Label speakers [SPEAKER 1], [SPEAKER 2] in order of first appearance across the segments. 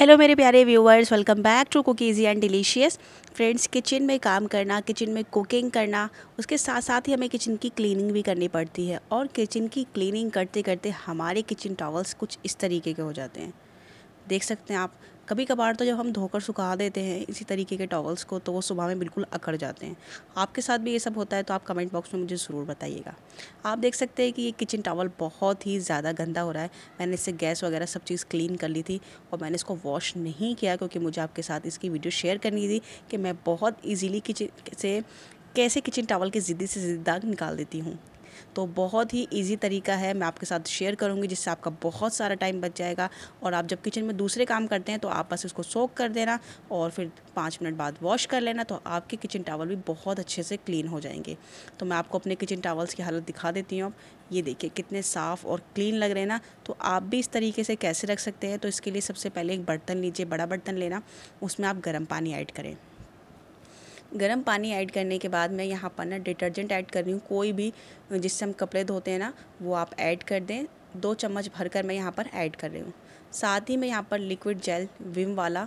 [SPEAKER 1] hello मेरे प्यारे viewers welcome back to cook easy and delicious friends kitchen में काम करना किचन में कुकिंग करना उसके साथ साथ ही हमें किचन की क्लीनिंग भी करनी पड़ती है और किचन की क्लीनिंग करते करते हमारे किचन टॉवल्स कुछ इस तरीके के हो जाते हैं देख सकते हैं आप कभी कभार तो जब हम धोकर सुखा देते हैं इसी तरीके के टॉवल्स को तो वो सुबह में बिल्कुल अकड़ जाते हैं आपके साथ भी ये सब होता है तो आप कमेंट बॉक्स में मुझे ज़रूर बताइएगा आप देख सकते हैं कि ये किचन टॉवल बहुत ही ज़्यादा गंदा हो रहा है मैंने इससे गैस वगैरह सब चीज़ क्लीन कर ली थी और मैंने इसको वॉश नहीं किया क्योंकि मुझे आपके साथ इसकी वीडियो शेयर करनी थी कि मैं बहुत ईजीली किचन से कैसे किचन टावल के ज़िद्दी से ज़िद्दी दाग निकाल देती हूँ तो बहुत ही ईजी तरीका है मैं आपके साथ शेयर करूँगी जिससे आपका बहुत सारा टाइम बच जाएगा और आप जब किचन में दूसरे काम करते हैं तो आप बस उसको सोख कर देना और फिर पाँच मिनट बाद वॉश कर लेना तो आपके किचन टावल भी बहुत अच्छे से क्लीन हो जाएंगे तो मैं आपको अपने किचन टावल्स की हालत दिखा देती हूँ ये देखिए कितने साफ़ और क्लीन लग रहे ना तो आप भी इस तरीके से कैसे रख सकते हैं तो इसके लिए सबसे पहले एक बर्तन लीजिए बड़ा बर्तन लेना उसमें आप गर्म पानी ऐड करें गर्म पानी ऐड करने के बाद मैं यहाँ पर ना डिटर्जेंट ऐड कर रही हूँ कोई भी जिससे हम कपड़े धोते हैं ना वो आप ऐड कर दें दो चम्मच भरकर मैं यहाँ पर ऐड कर रही हूँ साथ ही मैं यहाँ पर लिक्विड जेल विम वाला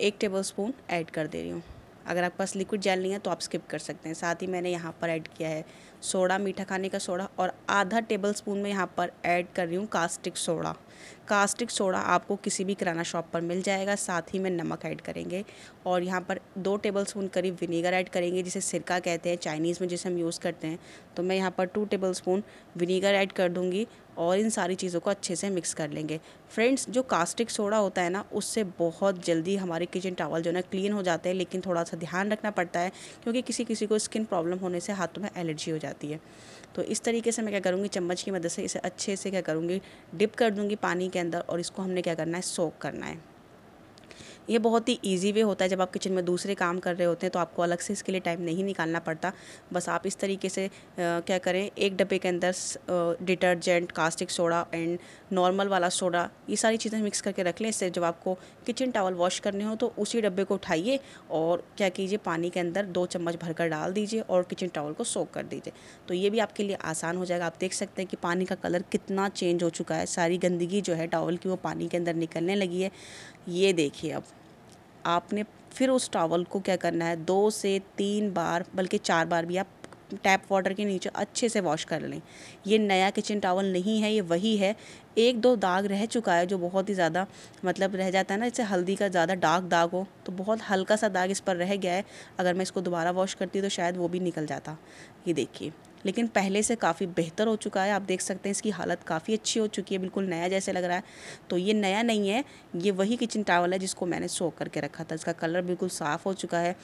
[SPEAKER 1] एक टेबल स्पून ऐड कर दे रही हूँ अगर आपके पास लिक्विड जेल नहीं है तो आप स्किप कर सकते हैं साथ ही मैंने यहाँ पर ऐड किया है सोडा मीठा खाने का सोडा और आधा टेबल स्पून में यहाँ पर ऐड कर रही हूँ कास्टिक सोडा कास्टिक सोडा आपको किसी भी किराना शॉप पर मिल जाएगा साथ ही में नमक ऐड करेंगे और यहाँ पर दो टेबल स्पून करीब विनीगर ऐड करेंगे जिसे सिरका कहते हैं चाइनीज़ में जिसे हम यूज़ करते हैं तो मैं यहाँ पर two tablespoon vinegar add कर दूँगी और इन सारी चीज़ों को अच्छे से मिक्स कर लेंगे फ्रेंड्स जो कास्टिक सोडा होता है ना उससे बहुत जल्दी हमारे किचन टावल जो है ना क्लीन हो जाते हैं लेकिन थोड़ा सा ध्यान रखना पड़ता है क्योंकि किसी किसी को स्किन प्रॉब्लम होने से हाथों में एलर्जी हो जाती है तो इस तरीके से मैं क्या करूँगी चम्मच की मदद से इसे अच्छे से क्या करूँगी डिप कर दूँगी पानी के अंदर और इसको हमने क्या करना है सोक करना है ये बहुत ही ईजी वे होता है जब आप किचन में दूसरे काम कर रहे होते हैं तो आपको अलग से इसके लिए टाइम नहीं निकालना पड़ता बस आप इस तरीके से आ, क्या करें एक डब्बे के अंदर detergent caustic soda and normal वाला सोडा ये सारी चीज़ें मिक्स करके रख लें इससे जब आपको किचन टावल वॉश करने हो तो उसी डब्बे को उठाइए और क्या कीजिए पानी के अंदर दो चम्मच भरकर डाल दीजिए और किचन टावल को सोख कर दीजिए तो ये भी आपके लिए आसान हो जाएगा आप देख सकते हैं कि पानी का कलर कितना चेंज हो चुका है सारी गंदगी जो है टावल की वो पानी के अंदर निकलने लगी है ये देखिए अब आपने फिर उस टॉवल को क्या करना है दो से तीन बार बल्कि चार बार भी आप टैप वाटर के नीचे अच्छे से वॉश कर लें ये नया किचन टावल नहीं है ये वही है एक दो दाग रह चुका है जो बहुत ही ज़्यादा मतलब रह जाता है ना इससे हल्दी का ज़्यादा डार्क दाग हो तो बहुत हल्का सा दाग इस पर रह गया है अगर मैं इसको दोबारा वॉश करती तो शायद वो भी निकल जाता ये देखिए लेकिन पहले से काफ़ी बेहतर हो चुका है आप देख सकते हैं इसकी हालत काफ़ी अच्छी हो चुकी है बिल्कुल नया जैसे लग रहा है तो ये नया नहीं है ये वही किचन टावल है जिसको मैंने सो करके रखा था इसका कलर बिल्कुल साफ़ हो चुका है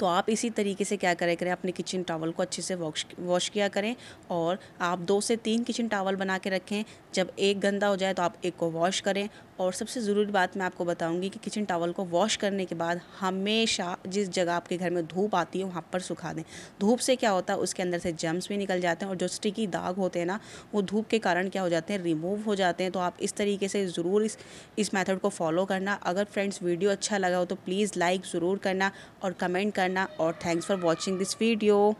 [SPEAKER 1] तो आप इसी तरीके से क्या करें करें अपने किचन टावल को अच्छे से वॉश वॉश किया करें और आप दो से तीन किचन टावल बना के रखें जब एक गंदा हो जाए तो आप एक को वॉश करें और सबसे ज़रूरी बात मैं आपको बताऊंगी कि किचन टावल को वॉश करने के बाद हमेशा जिस जगह आपके घर में धूप आती है वहाँ पर सुखा दें धूप से क्या होता है उसके अंदर से जम्स भी निकल जाते हैं और जो स्टिकी दाग होते हैं ना वो धूप के कारण क्या हो जाते हैं रिमूव हो जाते हैं तो आप इस तरीके से ज़रूर इस इस मैथड को फॉलो करना अगर फ्रेंड्स वीडियो अच्छा लगा हो तो प्लीज़ लाइक ज़रूर करना और कमेंट करना और thanks for watching this video